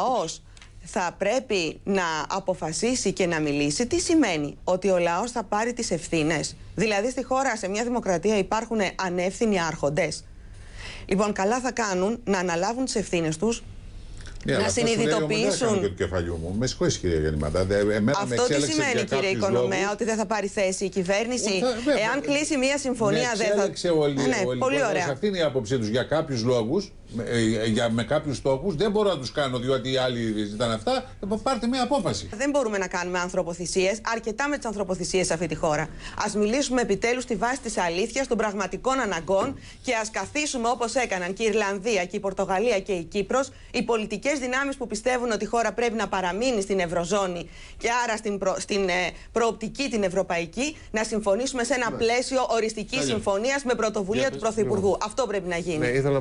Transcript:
λαός θα πρέπει να αποφασίσει και να μιλήσει, τι σημαίνει ότι ο λαός θα πάρει τις ευθύνες. Δηλαδή στη χώρα, σε μια δημοκρατία υπάρχουν ανεύθυνοι άρχοντες. Λοιπόν, καλά θα κάνουν να αναλάβουν τις ευθύνες τους ναι, να συνειδητοποιήσουν. Δεν το κεφαλιού μου. Μες συγχωρείτε, κύριε Γεννηματά. Αυτό τι σημαίνει, κύριε Οικονομέα, ότι δεν θα πάρει θέση η κυβέρνηση. Ο, ε, θα, Εάν ε, κλείσει μια συμφωνία, δεν θα. Όλοι, ναι, όλοι, πολύ ωραία. αυτή είναι η άποψή τους για κάποιους λόγους, με, ε, για, με κάποιους στόχους. Δεν μπορώ να τους κάνω διότι οι άλλοι ζητάνε αυτά. Πάρτε μια απόφαση. Δεν μπορούμε να κάνουμε ανθρωποθυσίες. Αρκετά με τις ανθρωποθυσίες σε αυτή τη χώρα. Ας μιλήσουμε επιτέλους στη βάση της αλήθειας, των πραγματικών αναγκών και ας καθίσουμε όπως έκαναν και η Ιρλανδία και η Πορτογαλία και η Κύπρος οι πολιτικές δυνάμει δυνάμεις που πιστεύουν ότι η χώρα πρέπει να παραμείνει στην Ευρωζώνη και άρα στην, στην ε, προοπτική την ευρωπαϊκή να συμφωνήσουμε σε ένα ναι. πλαίσιο οριστικής συμφωνίας με πρωτοβουλία του Πρωθυπουργού. Λοιπόν. Αυτό πρέπει να γίνει. Ναι,